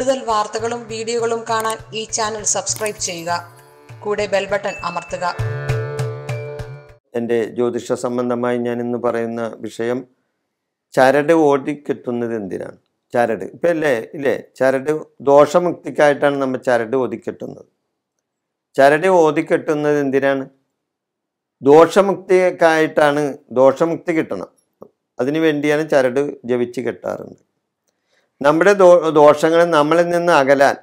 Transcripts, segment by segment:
കൂടുതൽ വാർത്തകളും വീഡിയോകളും കാണാൻ ഈ ചാനൽ സബ്സ്ക്രൈബ് ചെയ്യുക കൂടെ ബെൽ ബട്ടൺ അമർത്തുക എൻ്റെ ജ്യോതിഷ സംബന്ധമായി ഞാൻ ഇന്ന് പറയുന്ന വിഷയം ചരട് ഓടിക്കെത്തുന്നത് എന്തിനാണ് ചരട് ഇപ്പം അല്ലേ ഇല്ലേ ചരട് ദോഷമുക്തിക്കായിട്ടാണ് നമ്മൾ ചരട് ഓതിക്കെട്ടുന്നത് ചരട് ഓതിക്കെട്ടുന്നത് എന്തിനാണ് ദോഷമുക്തിക്കായിട്ടാണ് ദോഷമുക്തി കിട്ടണം അതിനു വേണ്ടിയാണ് ചരട് ജപിച്ച് കെട്ടാറുണ്ട് നമ്മുടെ ദോ ദോഷങ്ങൾ നമ്മളിൽ നിന്ന് അകലാൻ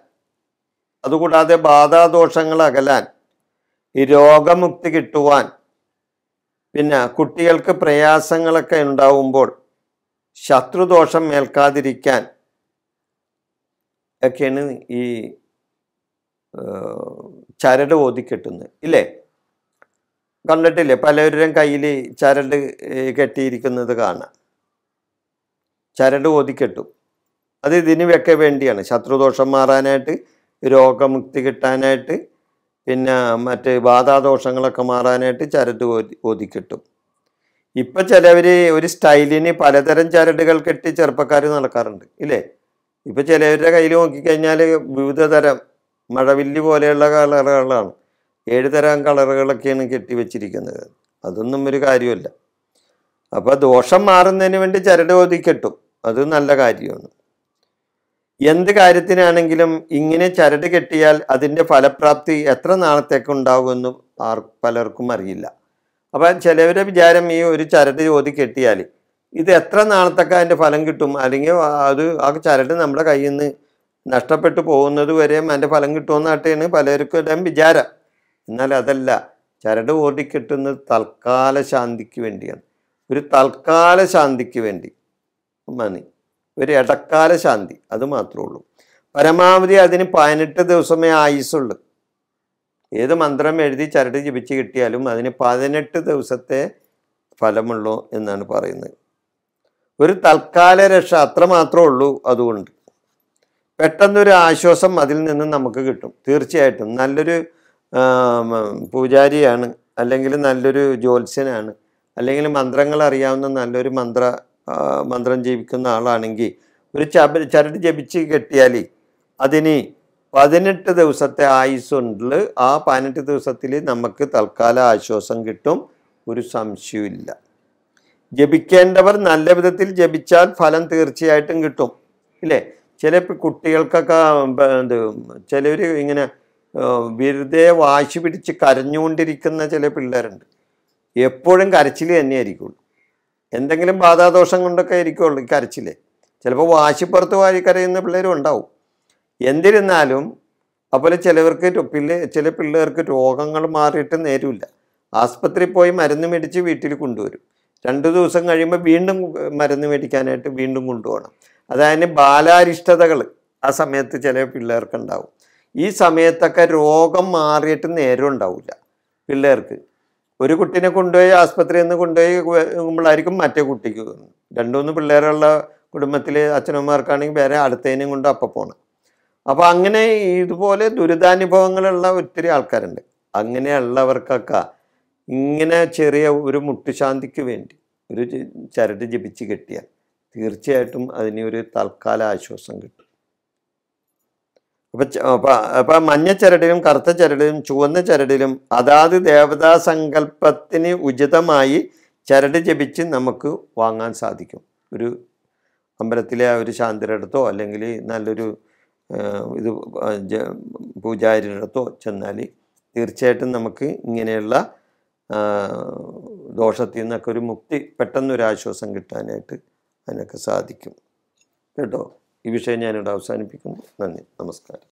അതുകൂടാതെ ബാധാദോഷങ്ങൾ അകലാൻ ഈ രോഗമുക്തി കിട്ടുവാൻ പിന്നെ കുട്ടികൾക്ക് പ്രയാസങ്ങളൊക്കെ ഉണ്ടാവുമ്പോൾ ശത്രുദോഷം ഏൽക്കാതിരിക്കാൻ ഒക്കെയാണ് ഈ ചരട് ഓതിക്കെട്ടുന്നത് ഇല്ലേ കണ്ടിട്ടില്ലേ പലവരുടെയും കയ്യിൽ ചരട് കെട്ടിയിരിക്കുന്നത് കാണാം ചരട് ഓതിക്കെട്ടും അത് ഇതിനുമൊക്കെ വേണ്ടിയാണ് ശത്രുദോഷം മാറാനായിട്ട് രോഗമുക്തി കിട്ടാനായിട്ട് പിന്നെ മറ്റ് ബാധാദോഷങ്ങളൊക്കെ മാറാനായിട്ട് ചരട് ഓതി ഓതി കിട്ടും ഇപ്പം ചിലവർ ഒരു സ്റ്റൈലിന് പലതരം ചരടുകൾ കെട്ടി ചെറുപ്പക്കാർ നടക്കാറുണ്ട് ഇല്ലേ ഇപ്പം ചിലവരുടെ കയ്യിൽ നോക്കിക്കഴിഞ്ഞാൽ വിവിധ തരം മഴവില്ല് പോലെയുള്ള കളറുകളാണ് ഏഴ് തരം കളറുകളൊക്കെയാണ് കെട്ടി വെച്ചിരിക്കുന്നത് അതൊന്നും ഒരു കാര്യമല്ല അപ്പോൾ ദോഷം മാറുന്നതിന് വേണ്ടി ചരട് ഓതി കെട്ടും അത് നല്ല കാര്യമാണ് എന്ത് കാര്യത്തിനാണെങ്കിലും ഇങ്ങനെ ചരട് കെട്ടിയാൽ അതിൻ്റെ ഫലപ്രാപ്തി എത്ര നാളത്തേക്ക് ഉണ്ടാകുമെന്ന് ആർ പലർക്കും അറിയില്ല അപ്പം ചിലവരെ വിചാരം ഈ ഒരു ചരട് ചോദി കെട്ടിയാൽ ഇത് എത്ര നാളത്തേക്ക് അതിൻ്റെ ഫലം കിട്ടും അല്ലെങ്കിൽ അത് ആ ചരട് നമ്മുടെ കയ്യിൽ നിന്ന് നഷ്ടപ്പെട്ടു പോകുന്നത് വരെയും അതിൻ്റെ ഫലം കിട്ടുമെന്നാട്ടെയാണ് പലർക്കും വിചാരം എന്നാൽ അതല്ല ചരട് ഓടി കിട്ടുന്നത് തൽക്കാല ശാന്തിക്ക് വേണ്ടിയാണ് ഒരു തൽക്കാല ശാന്തിക്ക് വേണ്ടി മണി ഒരു ഇടക്കാല ശാന്തി അത് മാത്രമേ ഉള്ളൂ പരമാവധി അതിന് പതിനെട്ട് ദിവസമേ ആയുസുള്ളൂ ഏത് മന്ത്രം എഴുതി ചരട് ജപിച്ച് കിട്ടിയാലും അതിന് പതിനെട്ട് ദിവസത്തെ ഫലമുള്ളൂ എന്നാണ് പറയുന്നത് ഒരു തൽക്കാല രക്ഷ അത്ര മാത്രമേ ഉള്ളൂ അതുകൊണ്ട് പെട്ടെന്നൊരു ആശ്വാസം അതിൽ നിന്ന് നമുക്ക് കിട്ടും തീർച്ചയായിട്ടും നല്ലൊരു പൂജാരിയാണ് അല്ലെങ്കിൽ നല്ലൊരു ജ്യോത്സ്യനാണ് അല്ലെങ്കിൽ മന്ത്രങ്ങൾ അറിയാവുന്ന നല്ലൊരു മന്ത്ര മന്ത്രം ജപിക്കുന്ന ആളാണെങ്കിൽ ഒരു ചബ ചരട് ജപിച്ച് കെട്ടിയാൽ അതിന് പതിനെട്ട് ദിവസത്തെ ആയുസ്സുണ്ടിൽ ആ പതിനെട്ട് ദിവസത്തിൽ നമുക്ക് തൽക്കാല ആശ്വാസം കിട്ടും ഒരു സംശയമില്ല ജപിക്കേണ്ടവർ നല്ല വിധത്തിൽ ജപിച്ചാൽ ഫലം തീർച്ചയായിട്ടും കിട്ടും ഇല്ലേ ചില കുട്ടികൾക്കൊക്കെ എന്ത് ചിലർ ഇങ്ങനെ വെറുതെ വാശി പിടിച്ച് കരഞ്ഞുകൊണ്ടിരിക്കുന്ന ചില പിള്ളേരുണ്ട് എപ്പോഴും കരച്ചിൽ തന്നെയായിരിക്കുള്ളൂ എന്തെങ്കിലും ബാധാദോഷം കൊണ്ടൊക്കെ ആയിരിക്കുള്ളൂ കരച്ചില്ലേ ചിലപ്പോൾ വാശിപ്പുറത്ത് വാരി കരയുന്ന പിള്ളേരും ഉണ്ടാവും എന്നിരുന്നാലും അതുപോലെ ചിലവർക്ക് പിള്ളേ ചില പിള്ളേർക്ക് രോഗങ്ങൾ മാറിയിട്ട് നേരമില്ല ആസ്പത്രിയിൽ പോയി മരുന്ന് മേടിച്ച് വീട്ടിൽ കൊണ്ടുവരും രണ്ട് ദിവസം കഴിയുമ്പോൾ വീണ്ടും മരുന്ന് മേടിക്കാനായിട്ട് വീണ്ടും കൊണ്ടുപോകണം അതായത് ബാലാരിഷ്ടതകൾ ആ സമയത്ത് ചില പിള്ളേർക്ക് ഉണ്ടാവും ഈ സമയത്തൊക്കെ രോഗം മാറിയിട്ട് നേരം ഉണ്ടാവില്ല പിള്ളേർക്ക് ഒരു കുട്ടീനെ കൊണ്ടുപോയി ആസ്പത്രിയിൽ നിന്ന് കൊണ്ടുപോയി കുമ്പളായിരിക്കും മറ്റേ കുട്ടിക്ക് രണ്ടുമൂന്ന് പിള്ളേരുള്ള കുടുംബത്തിൽ അച്ഛനമ്മമാർക്കാണെങ്കിൽ വേറെ അടുത്തതിനും കൊണ്ട് അപ്പം പോകണം അപ്പോൾ അങ്ങനെ ഇതുപോലെ ദുരിതാനുഭവങ്ങളുള്ള ഒത്തിരി ആൾക്കാരുണ്ട് അങ്ങനെയുള്ളവർക്കൊക്കെ ഇങ്ങനെ ചെറിയ ഒരു മുട്ടുശാന്തിക്ക് വേണ്ടി ഒരു ചരട് ജപിച്ച് കെട്ടിയാൽ തീർച്ചയായിട്ടും അതിനൊരു തൽക്കാല ആശ്വാസം കിട്ടും ഇപ്പം മഞ്ഞ ചരടിലും കറുത്ത ചരടിലും ചുവന്ന ചരടിലും അതാത് ദേവതാ സങ്കല്പത്തിന് ഉചിതമായി ചരട് ജപിച്ച് നമുക്ക് വാങ്ങാൻ സാധിക്കും ഒരു അമ്പലത്തിലെ ഒരു ശാന്തിരടത്തോ അല്ലെങ്കിൽ നല്ലൊരു ഇത് പൂജാരിയുടെ ചെന്നാൽ തീർച്ചയായിട്ടും നമുക്ക് ഇങ്ങനെയുള്ള ദോഷത്തിൽ നിന്നൊക്കെ ഒരു മുക്തി പെട്ടെന്നൊരു ആശ്വാസം കിട്ടാനായിട്ട് അതിനൊക്കെ സാധിക്കും കേട്ടോ ഈ വിഷയം ഞാനിവിടെ അവസാനിപ്പിക്കുന്നു നന്ദി നമസ്കാരം